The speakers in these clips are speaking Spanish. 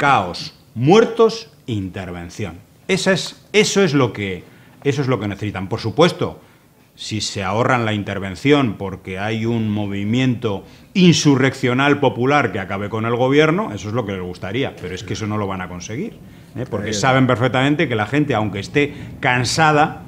caos, muertos, intervención. Esa es, eso, es lo que, eso es lo que necesitan. Por supuesto, si se ahorran la intervención porque hay un movimiento insurreccional popular que acabe con el gobierno, eso es lo que les gustaría, pero es que eso no lo van a conseguir, ¿eh? porque saben perfectamente que la gente, aunque esté cansada,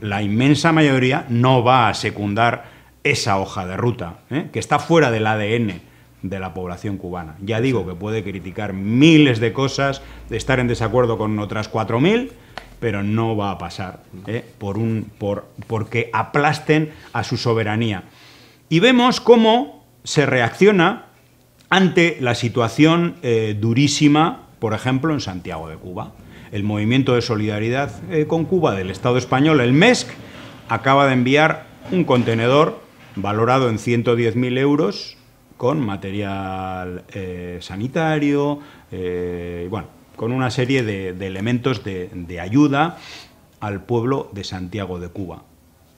la inmensa mayoría no va a secundar esa hoja de ruta, ¿eh? que está fuera del ADN de la población cubana. Ya digo que puede criticar miles de cosas, estar en desacuerdo con otras 4.000, pero no va a pasar ¿eh? por un, por, porque aplasten a su soberanía. Y vemos cómo se reacciona ante la situación eh, durísima, por ejemplo, en Santiago de Cuba. El movimiento de solidaridad eh, con Cuba del Estado español, el MESC, acaba de enviar un contenedor valorado en 110.000 euros con material eh, sanitario, eh, bueno, con una serie de, elementos de, ayuda al pueblo de Santiago de Cuba.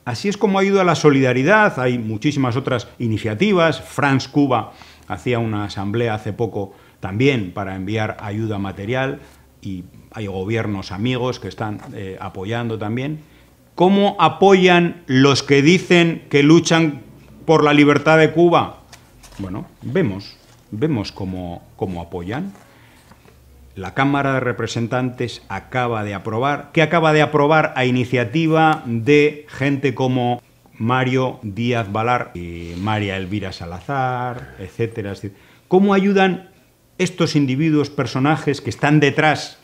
Así es como ayuda a la solidaridad, hay muchísimas otras iniciativas, France Cuba hacía una asamblea hace poco también para enviar ayuda material y hay gobiernos amigos que están eh, apoyando también. ¿Cómo apoyan los que dicen que luchan por la libertad de Cuba? Bueno, vemos, vemos cómo, apoyan. La Cámara de Representantes acaba de aprobar, que acaba de aprobar a iniciativa de gente como Mario Díaz Balar, y María Elvira Salazar, etcétera, ¿Cómo ayudan estos individuos, personajes que están detrás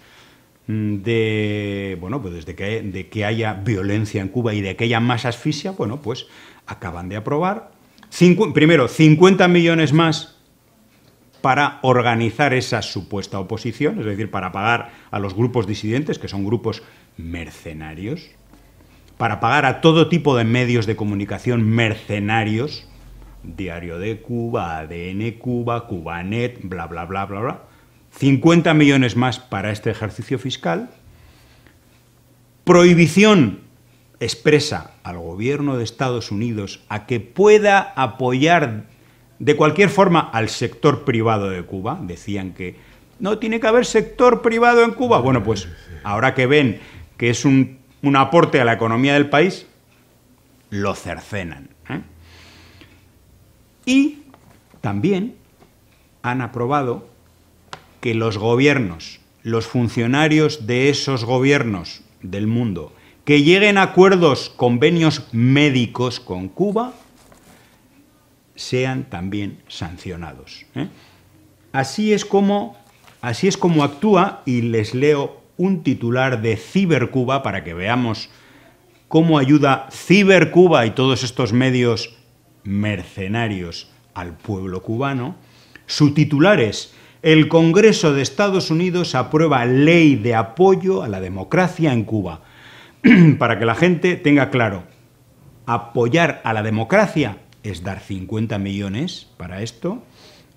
mm, de, bueno, pues desde que, de que haya violencia en Cuba y de que haya más asfixia, bueno, pues acaban de aprobar primero, 50 millones más para organizar esa supuesta oposición, es decir, para pagar a los grupos disidentes, que son grupos mercenarios, para pagar a todo tipo de medios de comunicación mercenarios, Diario de Cuba, ADN Cuba, Cubanet, bla, bla, bla, bla, bla. 50 millones más para este ejercicio fiscal. Prohibición expresa al gobierno de Estados Unidos a que pueda apoyar de cualquier forma al sector privado de Cuba. Decían que no tiene que haber sector privado en Cuba. Bueno, pues ahora que ven que es un, aporte a la economía del país, lo cercenan. ¿eh? Y también han aprobado que los gobiernos, los funcionarios de esos gobiernos del mundo, que lleguen a acuerdos, convenios médicos con Cuba, sean también sancionados. ¿eh? Así, es como, así es como actúa, y les leo un titular de Cibercuba para que veamos cómo ayuda Cibercuba y todos estos medios mercenarios al pueblo cubano. Su titular es El Congreso de Estados Unidos aprueba ley de apoyo a la democracia en Cuba para que la gente tenga claro, apoyar a la democracia es dar 50 millones para esto,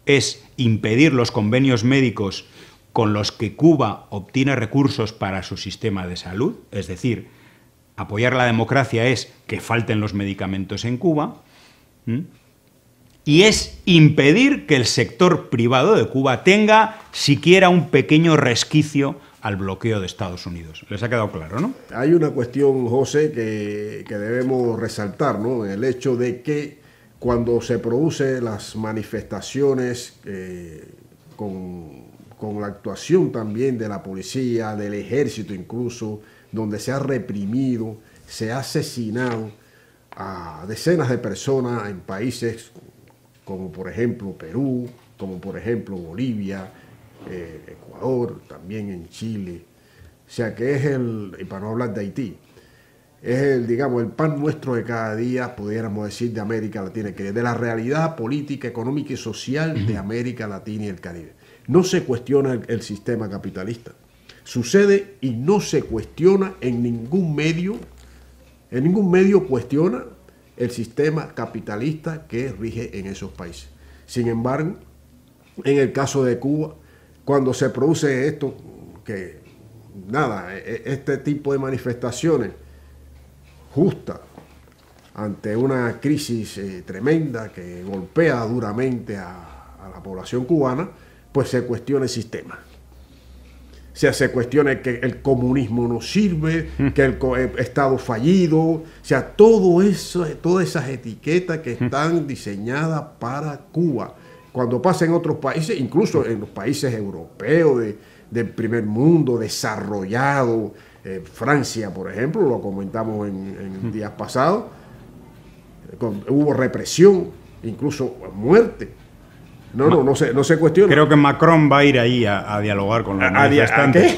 es impedir los convenios médicos con los que Cuba obtiene recursos para su sistema de salud, es decir, apoyar la democracia es que falten los medicamentos en Cuba, y es impedir que el sector privado de Cuba tenga siquiera un pequeño resquicio al bloqueo de Estados Unidos. ¿Les ha quedado claro, no? Hay una cuestión, José, que, debemos resaltar, ¿no? El hecho de que cuando se producen las manifestaciones eh, con, con, la actuación también de la policía, del ejército incluso, donde se ha reprimido, se ha asesinado a decenas de personas en países como por ejemplo Perú, como por ejemplo Bolivia, eh, Ecuador, también en Chile. O sea que es el, y para no hablar de Haití, es el, digamos, el pan nuestro de cada día, pudiéramos decir, de América Latina, que de la realidad política, económica y social de América Latina y el Caribe. No se cuestiona el sistema capitalista. Sucede y no se cuestiona en ningún medio, en ningún medio cuestiona el sistema capitalista que rige en esos países. Sin embargo, en el caso de Cuba, cuando se produce esto, que nada, e, e, este tipo de manifestaciones justas ante una crisis eh, tremenda que golpea duramente a, la población cubana, pues se cuestiona el sistema. O sea, se cuestiona que el comunismo no sirve, mm. que el eh, Estado fallido, o sea, todo eso, todas esas etiquetas que mm. están diseñadas para Cuba cuando pasa en otros países, incluso en los países europeos del primer mundo, desarrollado, eh, Francia, por ejemplo, lo comentamos en, días pasados, hubo represión, incluso muerte. No, no, no se, no se cuestiona. Creo que Macron va a ir ahí a, dialogar con los Unión manifestantes.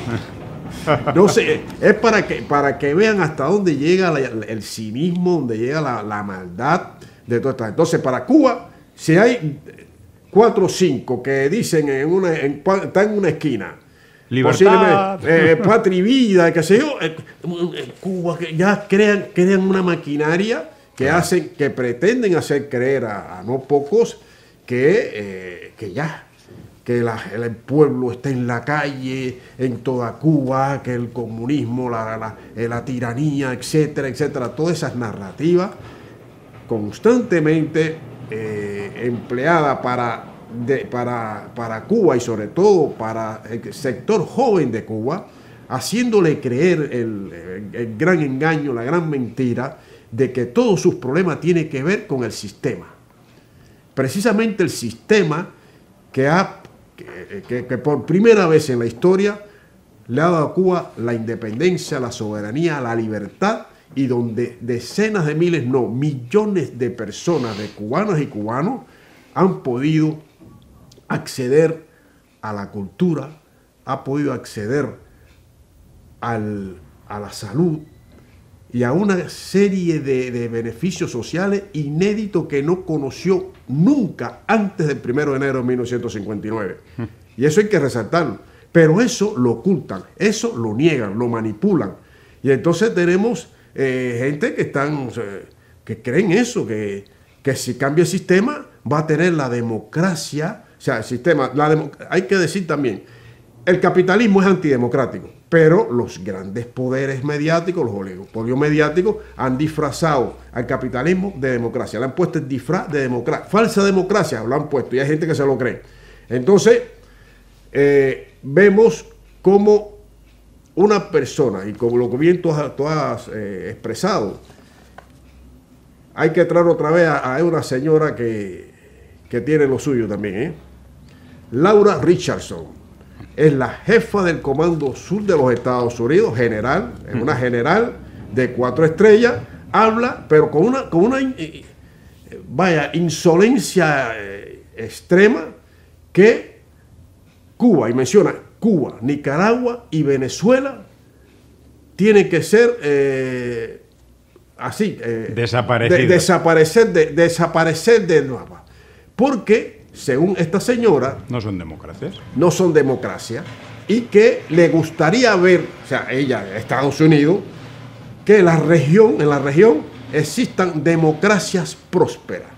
no sé, es para que, para que vean hasta dónde llega el cinismo, dónde llega la, maldad de toda esta. Entonces, para Cuba, si hay cuatro o cinco que dicen en una, está en una esquina. Libertad. Eh, patria vida, yo. Eh, eh, Cuba, que ya crean, una maquinaria que hacen, que pretenden hacer creer a, no pocos que, ya, que el pueblo está en la calle, en toda Cuba, que el comunismo, la, la, la tiranía, etcétera, etcétera. Todas esas narrativas constantemente eh, empleada para, para, Cuba y sobre todo para el sector joven de Cuba, haciéndole creer el, gran engaño, la gran mentira de que todos sus problemas tienen que ver con el sistema. Precisamente el sistema que, ha, que por primera vez en la historia le ha dado a Cuba la independencia, la soberanía, la libertad y donde decenas de miles, no, millones de personas, de cubanas y cubanos, han podido acceder a la cultura, ha podido acceder a la salud y a una serie de, de beneficios sociales inéditos que no conoció nunca antes del 1 de enero de 1959. Hmm. Y eso hay que resaltarlo. Pero eso lo ocultan, eso lo niegan, lo manipulan. Y entonces tenemos eh, gente que están, que creen eso, que, si cambia el sistema va a tener la democracia, o sea, el sistema, la hay que decir también, el capitalismo es antidemocrático, pero los grandes poderes mediáticos, los oligopolios mediáticos, han disfrazado al capitalismo de democracia, le han puesto el disfraz de democracia, falsa democracia, lo han puesto y hay gente que se lo cree. Entonces, eh, vemos cómo una persona, y como lo que bien tú has, eh, expresado, hay que traer otra vez a, una señora que, tiene lo suyo también. ¿eh? Laura Richardson es la jefa del Comando Sur de los Estados Unidos, general, es una general de cuatro estrellas, habla, pero con una, con una eh, vaya, insolencia extrema que Cuba, y menciona Cuba, Nicaragua y Venezuela tienen que ser eh, así. Eh, desaparecer, de, desaparecer Porque, según esta señora... No son democracias. No son democracias. Y que le gustaría ver, o sea, ella, Estados Unidos, que la región, en la región existan democracias prósperas.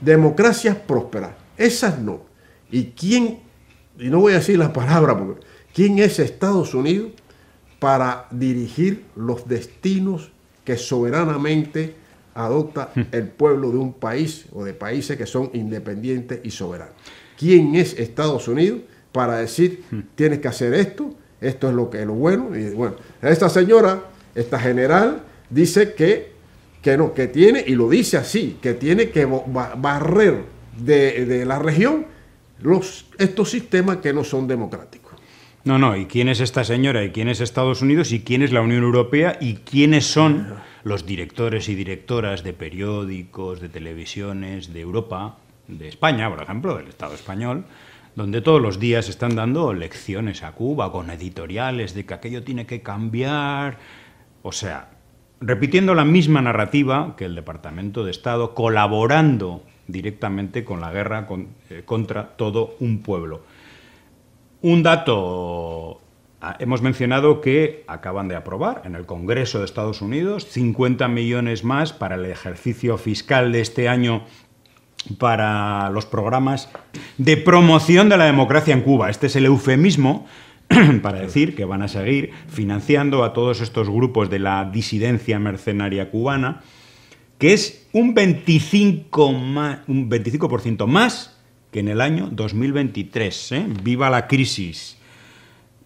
Democracias prósperas. Esas no. ¿Y quién y no voy a decir la palabra porque ¿quién es Estados Unidos para dirigir los destinos que soberanamente adopta hmm. el pueblo de un país o de países que son independientes y soberanos? ¿Quién es Estados Unidos para decir, hmm. tienes que hacer esto, esto es lo que es lo bueno? Y bueno, esta señora, esta general, dice que, que no, que tiene, y lo dice así, que tiene que barrer de, de la región estos sistemas que no son democráticos. No, no, ¿y quién es esta señora? ¿Y quién es Estados Unidos? ¿Y quién es la Unión Europea? ¿Y quiénes son los directores y directoras de periódicos, de televisiones, de Europa, de España, por ejemplo, del Estado español? donde todos los días están dando lecciones a Cuba con editoriales de que aquello tiene que cambiar. O sea, repitiendo la misma narrativa que el Departamento de Estado, colaborando directamente con la guerra eh, contra todo un pueblo. Un dato, ah, hemos mencionado que acaban de aprobar en el Congreso de Estados Unidos 50 millones más para el ejercicio fiscal de este año para los programas de promoción de la democracia en Cuba. Este es el eufemismo para decir que van a seguir financiando a todos estos grupos de la disidencia mercenaria cubana que es un 25%, más, un 25 más que en el año 2023. ¿eh? ¡Viva la crisis!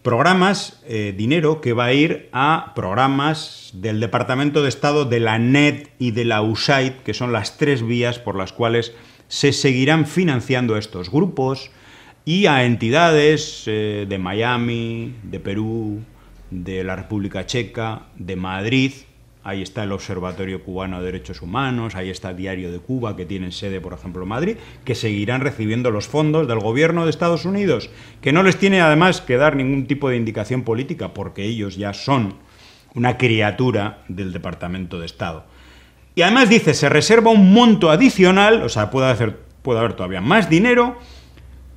Programas, eh, dinero que va a ir a programas del Departamento de Estado, de la NED y de la USAID, que son las tres vías por las cuales se seguirán financiando estos grupos y a entidades eh, de Miami, de Perú, de la República Checa, de Madrid, ahí está el Observatorio Cubano de Derechos Humanos, ahí está Diario de Cuba, que tienen sede, por ejemplo, en Madrid, que seguirán recibiendo los fondos del gobierno de Estados Unidos, que no les tiene además que dar ningún tipo de indicación política, porque ellos ya son una criatura del Departamento de Estado. Y además dice, se reserva un monto adicional, o sea, puede, hacer, puede haber todavía más dinero,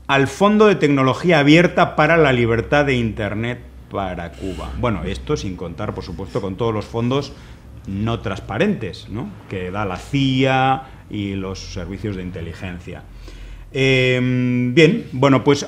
al Fondo de Tecnología Abierta para la Libertad de Internet para Cuba. Bueno, esto sin contar, por supuesto, con todos los fondos no transparentes ¿no? que da la CIA y los servicios de inteligencia. Em, bien, bueno, pues